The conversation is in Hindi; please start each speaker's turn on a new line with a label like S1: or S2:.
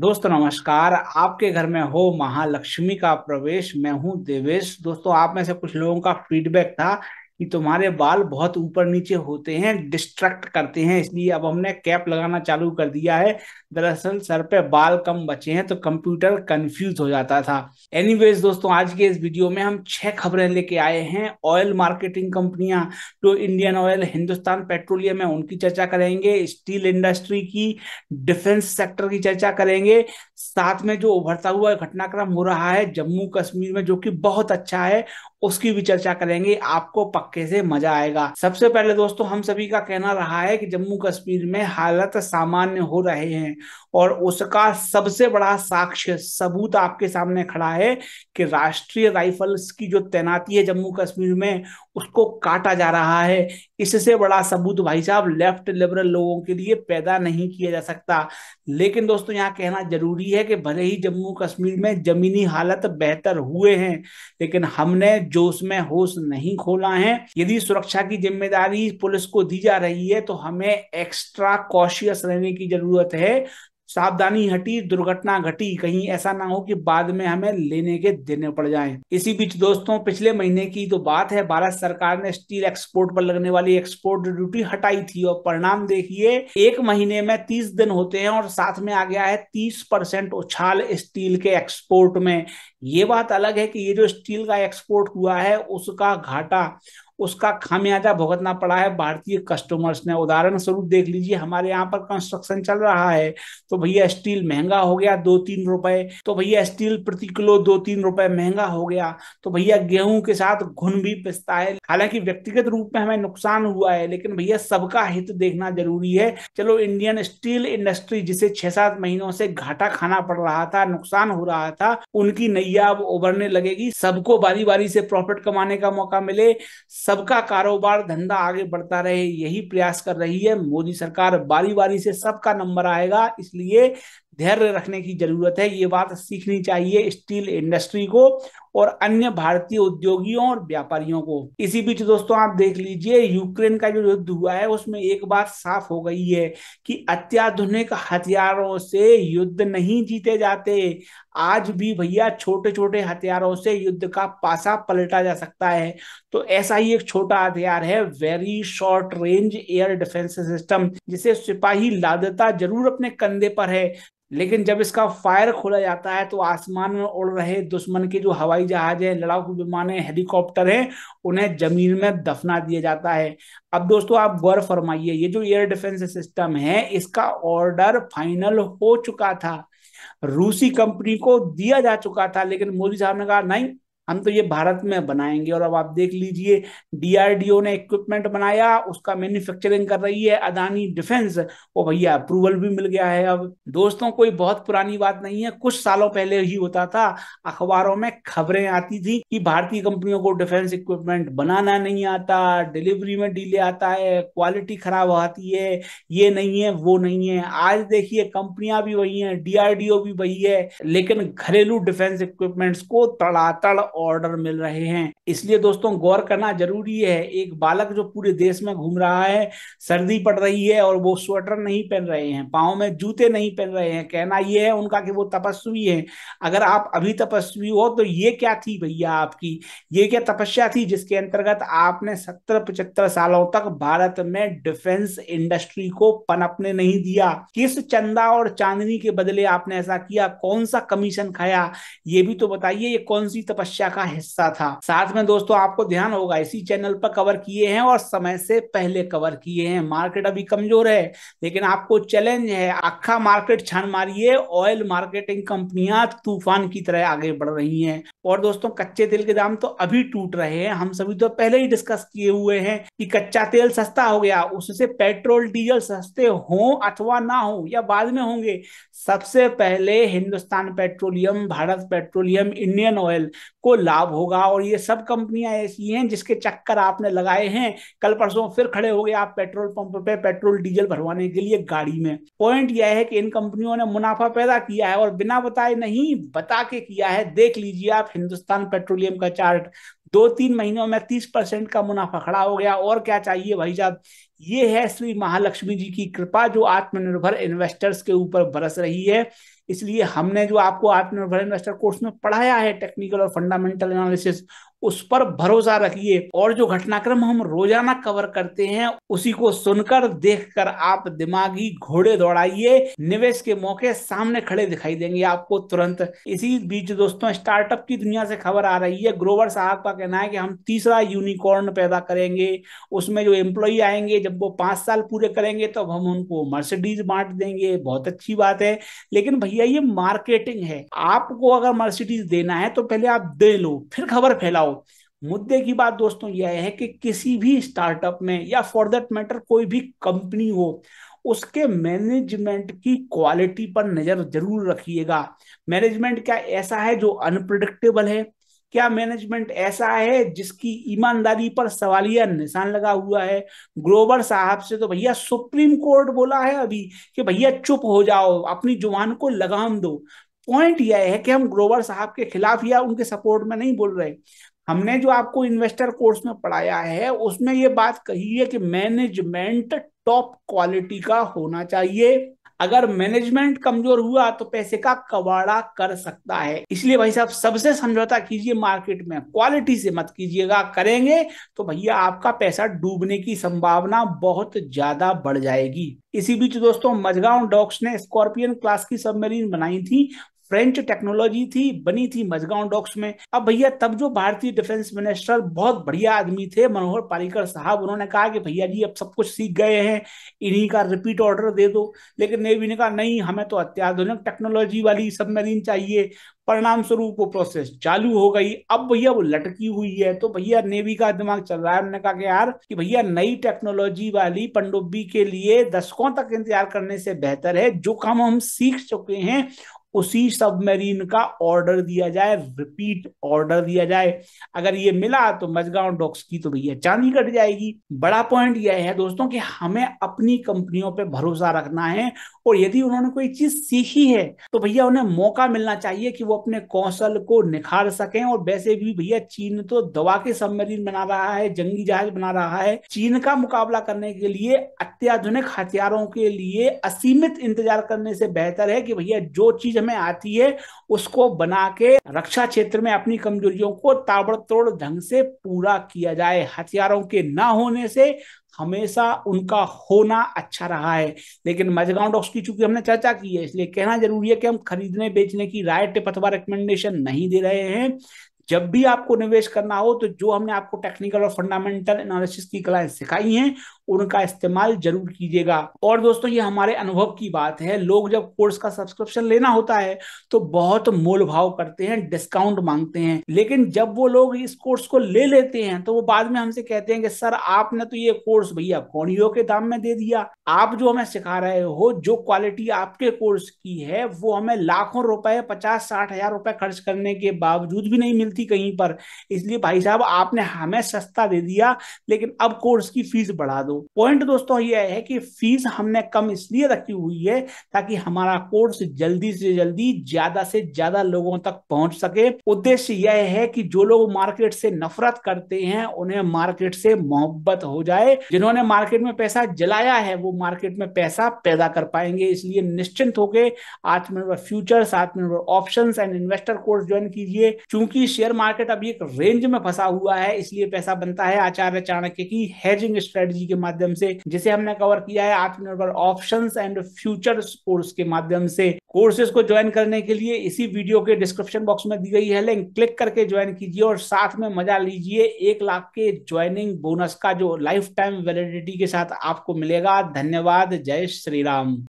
S1: दोस्तों नमस्कार आपके घर में हो महालक्ष्मी का प्रवेश मैं हूं देवेश दोस्तों आप में से कुछ लोगों का फीडबैक था कि तुम्हारे बाल बहुत ऊपर नीचे होते हैं डिस्ट्रैक्ट करते हैं इसलिए अब हमने कैप लगाना चालू कर दिया है दरअसल सर पे बाल कम बचे हैं तो कंप्यूटर कंफ्यूज हो जाता था एनीवेज दोस्तों आज के इस वीडियो में हम छह खबरें लेके आए हैं ऑयल मार्केटिंग कंपनियां टू तो इंडियन ऑयल हिंदुस्तान पेट्रोलियम है उनकी चर्चा करेंगे स्टील इंडस्ट्री की डिफेंस सेक्टर की चर्चा करेंगे साथ में जो उभरता हुआ घटनाक्रम हो रहा है जम्मू कश्मीर में जो कि बहुत अच्छा है उसकी भी चर्चा करेंगे आपको पक्के से मजा आएगा सबसे पहले दोस्तों हम सभी का कहना रहा है कि जम्मू कश्मीर में हालत सामान्य हो रहे हैं और उसका सबसे बड़ा साक्ष्य सबूत आपके सामने खड़ा है कि राष्ट्रीय राइफल्स की जो तैनाती है जम्मू कश्मीर में उसको काटा जा रहा है इससे बड़ा सबूत भाई साहब लेफ्ट लिबरल लोगों के लिए पैदा नहीं किया जा सकता लेकिन दोस्तों यहाँ कहना जरूरी है कि भले ही जम्मू कश्मीर में जमीनी हालत बेहतर हुए हैं लेकिन हमने जो उसमें होश नहीं खोला है यदि सुरक्षा की जिम्मेदारी पुलिस को दी जा रही है तो हमें एक्स्ट्रा कॉशियस रहने की जरूरत है सावधानी हटी दुर्घटना घटी कहीं ऐसा ना हो कि बाद में हमें लेने के देने पड़ जाए इसी बीच दोस्तों पिछले महीने की तो बात है भारत सरकार ने स्टील एक्सपोर्ट पर लगने वाली एक्सपोर्ट ड्यूटी हटाई थी और परिणाम देखिए एक महीने में तीस दिन होते हैं और साथ में आ गया है तीस परसेंट उछाल स्टील के एक्सपोर्ट में ये बात अलग है कि ये जो स्टील का एक्सपोर्ट हुआ है उसका घाटा उसका खामियाजा भुगतना पड़ा है भारतीय कस्टमर्स ने उदाहरण स्वरूप देख लीजिए हमारे यहाँ पर कंस्ट्रक्शन चल रहा है तो भैया स्टील महंगा हो गया दो तीन रुपए तो भैया स्टील प्रति किलो दो तीन रुपए महंगा हो गया तो भैया गेहूं के साथ घुन भी पिसता है हालांकि व्यक्तिगत रूप में हमें नुकसान हुआ है लेकिन भैया सबका हित देखना जरूरी है चलो इंडियन स्टील इंडस्ट्री जिसे छह सात महीनों से घाटा खाना पड़ रहा था नुकसान हो रहा था उनकी नैया अब उभरने लगेगी सबको बारी बारी से प्रॉफिट कमाने का मौका मिले सबका कारोबार धंधा आगे बढ़ता रहे यही प्रयास कर रही है मोदी सरकार बारी बारी से सबका नंबर आएगा इसलिए धैर्य रखने की जरूरत है ये बात सीखनी चाहिए स्टील इंडस्ट्री को और अन्य भारतीय उद्योगियों और व्यापारियों को इसी बीच दोस्तों आप देख लीजिए यूक्रेन का जो युद्ध हुआ है उसमें एक बात साफ हो गई है कि अत्याधुनिक हथियारों से युद्ध नहीं जीते जाते आज भी भैया छोटे छोटे हथियारों से युद्ध का पासा पलटा जा सकता है तो ऐसा ही एक छोटा हथियार है very short range air defence system जिसे सिपाही लादता जरूर अपने कंधे पर है लेकिन जब इसका फायर खोला जाता है तो आसमान में उड़ रहे दुश्मन के जो हवाई हवाई जहाज है लड़ाकू विमान है हेलीकॉप्टर है उन्हें जमीन में दफना दिया जाता है अब दोस्तों आप गौर फरमाइए ये जो एयर डिफेंस सिस्टम है इसका ऑर्डर फाइनल हो चुका था रूसी कंपनी को दिया जा चुका था लेकिन मोदी साहब ने कहा नहीं हम तो ये भारत में बनाएंगे और अब आप देख लीजिए डीआरडीओ ने इक्विपमेंट बनाया उसका मैन्युफैक्चरिंग कर रही है अदानी डिफेंस वो भैया अप्रूवल भी मिल गया है अब दोस्तों कोई बहुत पुरानी बात नहीं है कुछ सालों पहले ही होता था अखबारों में खबरें आती थी कि भारतीय कंपनियों को डिफेंस इक्विपमेंट बनाना नहीं आता डिलीवरी में डीले आता है क्वालिटी खराब आती है ये नहीं है वो नहीं है आज देखिए कंपनियां भी वही है डीआरडीओ भी वही है लेकिन घरेलू डिफेंस इक्विपमेंट्स को तड़ातड़ ऑर्डर मिल रहे हैं इसलिए दोस्तों गौर करना जरूरी है एक बालक जो पूरे देश में घूम रहा है सर्दी पड़ रही है और वो स्वेटर नहीं पहन रहे हैं पाँव में जूते नहीं पहन रहे हैं कहना यह है उनका कि वो तपस्वी है अगर आप अभी तपस्वी हो तो ये क्या थी भैया आपकी ये क्या तपस्या थी जिसके अंतर्गत आपने सत्तर पचहत्तर सालों तक भारत में डिफेंस इंडस्ट्री को पनपने नहीं दिया किस चंदा और चांदनी के बदले आपने ऐसा किया कौन सा कमीशन खाया ये भी तो बताइए ये कौन सी तपस्या चर्चा का हिस्सा था साथ में दोस्तों आपको ध्यान होगा इसी चैनल पर कवर किए हैं और समय से पहले कवर किए हैं मार्केट अभी कमजोर है लेकिन आपको चैलेंज है अखा मार्केट छान मारिए ऑयल मार्केटिंग कंपनियां तूफान की तरह आगे बढ़ रही है और दोस्तों कच्चे तेल के दाम तो अभी टूट रहे हैं हम सभी तो पहले ही डिस्कस किए हुए हैं कि कच्चा तेल सस्ता हो गया उससे पेट्रोल डीजल सस्ते हो अथवा ना हो या बाद में होंगे सबसे पहले Hindustan petroleum Bharat petroleum Indian oil को लाभ होगा और ये सब कंपनियां ऐसी हैं जिसके चक्कर आपने लगाए हैं कल परसों फिर खड़े हो गए आप पेट्रोल पंप पे पेट्रोल डीजल भरवाने के लिए गाड़ी में पॉइंट यह है कि इन कंपनियों ने मुनाफा पैदा किया है और बिना बताए नहीं बता के किया है देख लीजिए आप हिंदुस्तान पेट्रोलियम का चार्ट दो तीन महीनों में तीस परसेंट का मुनाफा खड़ा हो गया और क्या चाहिए भाई साहब ये है श्री महालक्ष्मी जी की कृपा जो आत्मनिर्भर इन्वेस्टर्स के ऊपर बरस रही है इसलिए हमने जो आपको आत्मनिर्भर इन्वेस्टर कोर्स में पढ़ाया है टेक्निकल और फंडामेंटल एनालिसिस उस पर भरोसा रखिए और जो घटनाक्रम हम रोजाना कवर करते हैं उसी को सुनकर देखकर आप दिमागी घोड़े दौड़ाइए निवेश के मौके सामने खड़े दिखाई देंगे आपको तुरंत इसी बीच दोस्तों स्टार्टअप की दुनिया से खबर आ रही है ग्रोवर साहब का कहना है कि हम तीसरा यूनिकॉर्न पैदा करेंगे उसमें जो एम्प्लॉय आएंगे जब वो पांच साल पूरे करेंगे तब तो हम उनको मर्सिडीज बांट देंगे बहुत अच्छी बात है लेकिन भैया ये मार्केटिंग है आपको अगर मर्सिडीज देना है तो पहले आप दे लो फिर खबर फैलाओ मुद्दे की बात दोस्तों यह है कि किसी भी स्टार्टअप में या फॉर दैट मैटर कोई भी कंपनी हो उसके मैनेजमेंट की क्वालिटी पर नजर जरूर रखिएगा मैनेजमेंट क्या ऐसा है जो अनप्रडिक्टेबल है क्या मैनेजमेंट ऐसा है जिसकी ईमानदारी पर सवालिया निशान लगा हुआ है ग्रोवर साहब से तो भैया सुप्रीम कोर्ट बोला है अभी कि भैया चुप हो जाओ अपनी जुबान को लगाम दो पॉइंट यह है कि हम ग्रोवर साहब के खिलाफ या उनके सपोर्ट में नहीं बोल रहे हमने जो आपको इन्वेस्टर कोर्स में पढ़ाया है उसमें ये बात कही है कि मैनेजमेंट टॉप क्वालिटी का होना चाहिए अगर मैनेजमेंट कमजोर हुआ तो पैसे का कबाड़ा कर सकता है इसलिए भाई साहब सबसे समझौता कीजिए मार्केट में क्वालिटी से मत कीजिएगा करेंगे तो भैया आपका पैसा डूबने की संभावना बहुत ज्यादा बढ़ जाएगी इसी बीच दोस्तों मजगांव डॉक्स ने स्कॉर्पियन क्लास की सबमरीन बनाई थी फ्रेंच टेक्नोलॉजी थी बनी थी मजगांव डॉक्स में अब भैया तब जो भारतीय डिफेंस मिनिस्टर बहुत बढ़िया आदमी थे मनोहर पारिकर साहब उन्होंने कहा कि भैया जी अब सब कुछ सीख गए हैं इन्हीं का रिपीट ऑर्डर दे दो लेकिन नेवी ने कहा नहीं हमें तो अत्याधुनिक टेक्नोलॉजी वाली सबमरीन चाहिए परिणाम स्वरूप वो प्रोसेस चालू हो गई अब भैया वो लटकी हुई है तो भैया नेवी का दिमाग चल रहा है उन्होंने कहा कि यार कि भैया नई टेक्नोलॉजी वाली पनडुब्बी के लिए दशकों तक इंतजार करने से बेहतर है जो काम हम सीख चुके हैं उसी सबमरीन का ऑर्डर दिया जाए रिपीट ऑर्डर दिया जाए अगर ये मिला तो मजगांव डॉक्स की तो भैया चांदी कट जाएगी बड़ा पॉइंट यह है दोस्तों कि हमें अपनी कंपनियों पे भरोसा रखना है और यदि उन्होंने कोई चीज सीखी है तो भैया उन्हें मौका मिलना चाहिए कि वो अपने कौशल को निखार सकें और वैसे भी भैया चीन तो दवा के सबमरीन बना रहा है जंगी जहाज बना रहा है चीन का मुकाबला करने के लिए अत्याधुनिक हथियारों के लिए असीमित इंतजार करने से बेहतर है कि भैया जो चीज में आती है उसको बना के रक्षा क्षेत्र में अपनी कमजोरियों को ताबड़तोड़ ढंग से पूरा किया जाए हथियारों के ना होने से हमेशा उनका होना अच्छा रहा है लेकिन मजगांव डॉक्स की चूंकि हमने चर्चा की है इसलिए कहना जरूरी है कि हम खरीदने बेचने की राय टिपथवा रिकमेंडेशन नहीं दे रहे हैं जब भी आपको निवेश करना हो तो जो हमने आपको टेक्निकल और फंडामेंटल एनालिसिस की कलाएं सिखाई हैं उनका इस्तेमाल जरूर कीजिएगा और दोस्तों ये हमारे अनुभव की बात है लोग जब कोर्स का सब्सक्रिप्शन लेना होता है तो बहुत मोल भाव करते हैं डिस्काउंट मांगते हैं लेकिन जब वो लोग इस कोर्स को ले लेते हैं तो वो बाद में हमसे कहते हैं कि सर आपने तो ये कोर्स भैया कौड़ियों के दाम में दे दिया आप जो हमें सिखा रहे हो जो क्वालिटी आपके कोर्स की है वो हमें लाखों रुपए पचास साठ हजार रुपए खर्च करने के बावजूद भी नहीं मिलती थी कहीं पर इसलिए भाई साहब आपने हमें सस्ता दे दिया लेकिन अब कोर्स की फीस बढ़ा दो पॉइंट दोस्तों यह है कि फीस हमने कम इसलिए रखी हुई है ताकि हमारा कोर्स जल्दी से जल्दी ज्यादा से ज्यादा लोगों तक पहुंच सके उद्देश्य यह है कि जो लोग मार्केट से नफरत करते हैं उन्हें मार्केट से मोहब्बत हो जाए जिन्होंने मार्केट में पैसा जलाया है वो मार्केट में पैसा पैदा कर पाएंगे इसलिए निश्चिंत होकर आत्मनिर्भर फ्यूचर्स आत्मनिर्भर option and investor course join कीजिए चूंकि शेयर शेयर मार्केट अभी एक रेंज में फंसा हुआ है इसलिए पैसा बनता है आचार्य चाणक्य की हेजिंग स्ट्रेटजी के माध्यम से जिसे हमने कवर किया है आत्मनिर्भर ऑप्शन एंड फ्यूचर कोर्स के माध्यम से कोर्सेज को ज्वाइन करने के लिए इसी वीडियो के डिस्क्रिप्शन बॉक्स में दी गई है लिंक क्लिक करके ज्वाइन कीजिए और साथ में मजा लीजिए एक लाख के ज्वाइनिंग बोनस का जो लाइफ टाइम वैलिडिटी के साथ आपको मिलेगा धन्यवाद जय श्री राम